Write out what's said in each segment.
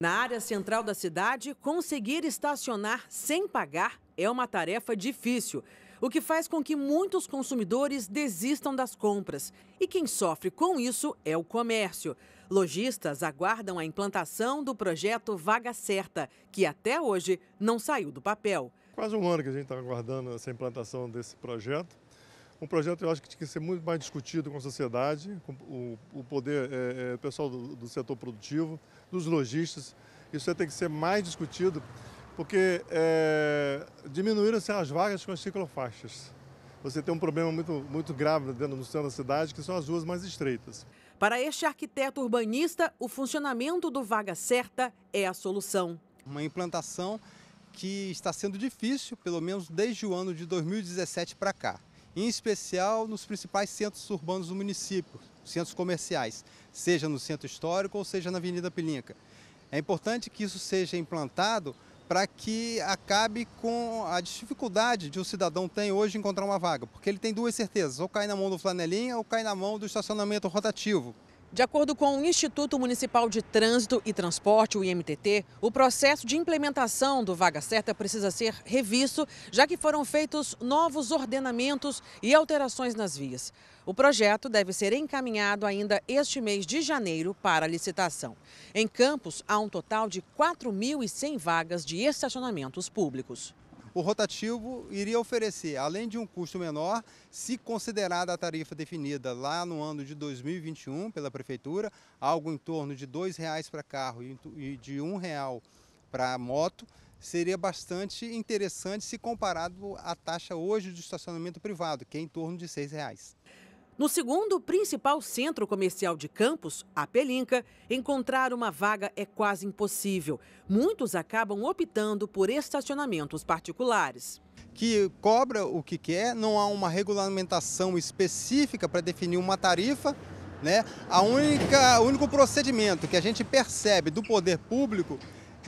Na área central da cidade, conseguir estacionar sem pagar é uma tarefa difícil, o que faz com que muitos consumidores desistam das compras. E quem sofre com isso é o comércio. Lojistas aguardam a implantação do projeto Vaga Certa, que até hoje não saiu do papel. Quase um ano que a gente está aguardando essa implantação desse projeto um projeto eu acho que tinha que ser muito mais discutido com a sociedade, com o, o poder é, é, pessoal do, do, setor produtivo, dos lojistas. Isso tem que ser mais discutido, porque é, diminuíram-se as vagas com as ciclofaixas. Você tem um problema muito, muito grave dentro do centro da cidade, que são as ruas mais estreitas. Para este arquiteto urbanista, o funcionamento do Vaga Certa é a solução. Uma implantação que está sendo difícil, pelo menos desde o ano de 2017 para cá em especial nos principais centros urbanos do município, centros comerciais, seja no centro histórico ou seja na Avenida Pelinca. É importante que isso seja implantado para que acabe com a dificuldade de um cidadão tem hoje encontrar uma vaga, porque ele tem duas certezas, ou cai na mão do flanelinha ou cai na mão do estacionamento rotativo. De acordo com o Instituto Municipal de Trânsito e Transporte, o IMTT, o processo de implementação do Vaga Certa precisa ser revisto, já que foram feitos novos ordenamentos e alterações nas vias. O projeto deve ser encaminhado ainda este mês de janeiro para licitação. Em Campos, há um total de 4.100 vagas de estacionamentos públicos o rotativo iria oferecer, além de um custo menor, se considerada a tarifa definida lá no ano de 2021 pela Prefeitura, algo em torno de R$ 2,00 para carro e de R$ 1,00 para moto, seria bastante interessante se comparado à taxa hoje de estacionamento privado, que é em torno de R$ 6,00. No segundo principal centro comercial de Campos, a Pelinca, encontrar uma vaga é quase impossível. Muitos acabam optando por estacionamentos particulares. Que cobra o que quer, não há uma regulamentação específica para definir uma tarifa. Né? A única, o único procedimento que a gente percebe do poder público,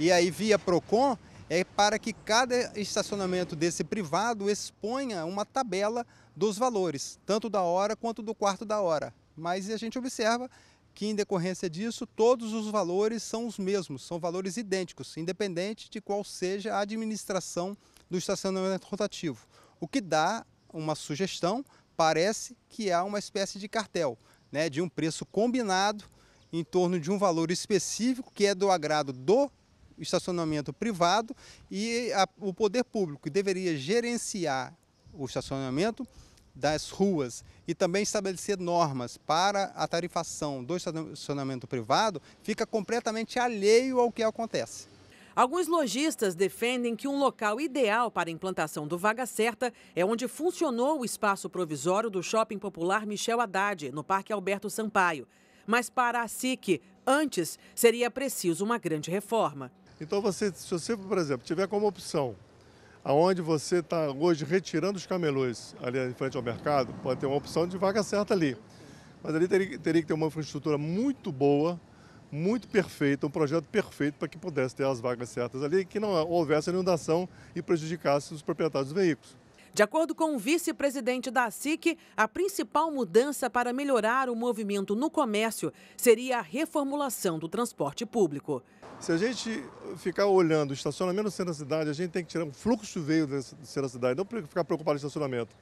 e aí via PROCON, é para que cada estacionamento desse privado exponha uma tabela dos valores, tanto da hora quanto do quarto da hora. Mas a gente observa que, em decorrência disso, todos os valores são os mesmos, são valores idênticos, independente de qual seja a administração do estacionamento rotativo. O que dá uma sugestão, parece que há uma espécie de cartel, né, de um preço combinado em torno de um valor específico que é do agrado do estacionamento privado e a, o poder público deveria gerenciar o estacionamento das ruas e também estabelecer normas para a tarifação do estacionamento privado fica completamente alheio ao que acontece. Alguns lojistas defendem que um local ideal para a implantação do Vaga Certa é onde funcionou o espaço provisório do Shopping Popular Michel Haddad, no Parque Alberto Sampaio. Mas para a SIC, antes, seria preciso uma grande reforma. Então, você, se você, por exemplo, tiver como opção aonde você está hoje retirando os camelôs ali em frente ao mercado, pode ter uma opção de vaga certa ali. Mas ali teria, teria que ter uma infraestrutura muito boa, muito perfeita, um projeto perfeito para que pudesse ter as vagas certas ali e que não houvesse inundação e prejudicasse os proprietários dos veículos. De acordo com o vice-presidente da SIC, a principal mudança para melhorar o movimento no comércio seria a reformulação do transporte público. Se a gente ficar olhando o estacionamento no centro da cidade, a gente tem que tirar um fluxo de veículos do centro da cidade, não ficar preocupado com estacionamento.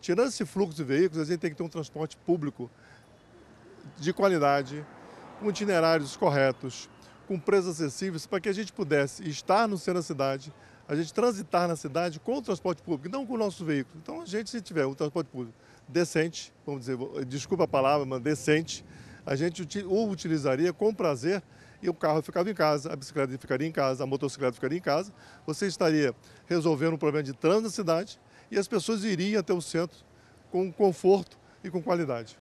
Tirando esse fluxo de veículos, a gente tem que ter um transporte público de qualidade, com itinerários corretos, com preços acessíveis, para que a gente pudesse estar no centro da cidade, a gente transitar na cidade com o transporte público, não com o nosso veículo. Então, a gente, se tiver um transporte público decente, vamos dizer, desculpa a palavra, mas decente, a gente o utilizaria com prazer e o carro ficava em casa, a bicicleta ficaria em casa, a motocicleta ficaria em casa. Você estaria resolvendo um problema de trânsito na cidade e as pessoas iriam até o centro com conforto e com qualidade.